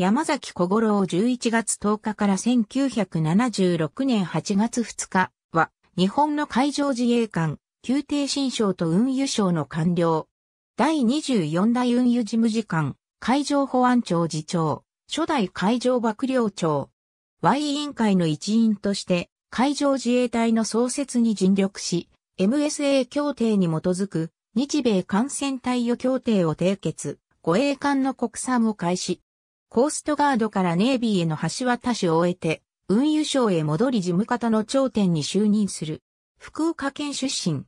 山崎小五郎11月10日から1976年8月2日は、日本の海上自衛官、宮廷新省と運輸省の官僚。第24代運輸事務次官、海上保安庁次長、初代海上幕僚長。Y 委員会の一員として、海上自衛隊の創設に尽力し、MSA 協定に基づく、日米艦船対応協定を締結、護衛艦の国産を開始。コーストガードからネイビーへの橋渡しを終えて、運輸省へ戻り事務方の頂点に就任する。福岡県出身。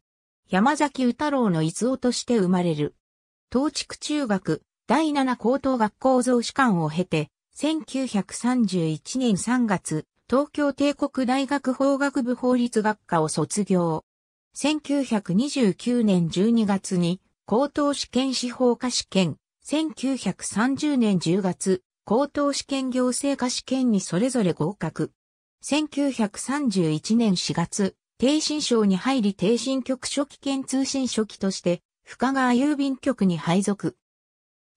山崎宇太郎の逸夫として生まれる。東地区中学、第七高等学校増士館を経て、1931年3月、東京帝国大学法学部法律学科を卒業。1929年12月に、高等試験司法科試験、1930年10月、高等試験行政科試験にそれぞれ合格。1931年4月、低新省に入り低新局初期兼通信初期として、深川郵便局に配属。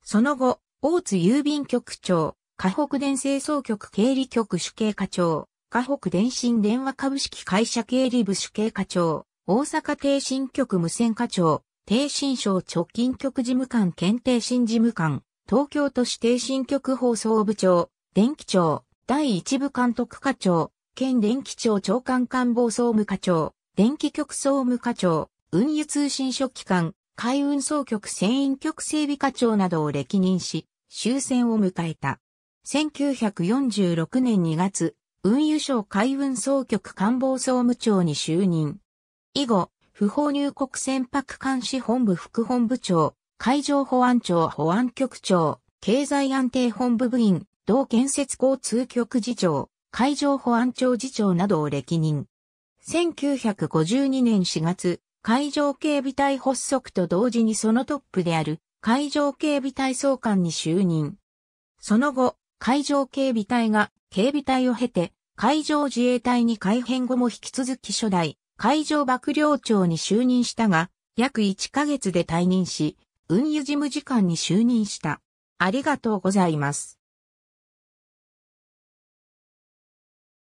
その後、大津郵便局長、河北電清掃局経理局主計課長、河北電信電話株式会社経理部主計課長、大阪低新局無線課長、低新省直近局事務官検定新事務官、東京都指定新局放送部長、電気庁、第一部監督課長、県電気庁長官官房総務課長、電気局総務課長、運輸通信書機関、海運総局船員局整備課長などを歴任し、終戦を迎えた。1946年2月、運輸省海運総局官房総務長に就任。以後、不法入国船舶監視本部副本部長、海上保安庁保安局長、経済安定本部部員、同建設交通局次長、海上保安庁次長などを歴任。1952年4月、海上警備隊発足と同時にそのトップである海上警備隊総監に就任。その後、海上警備隊が警備隊を経て海上自衛隊に改編後も引き続き初代海上幕僚長に就任したが、約1ヶ月で退任し、運輸事務次官に就任した。ありがとうございます。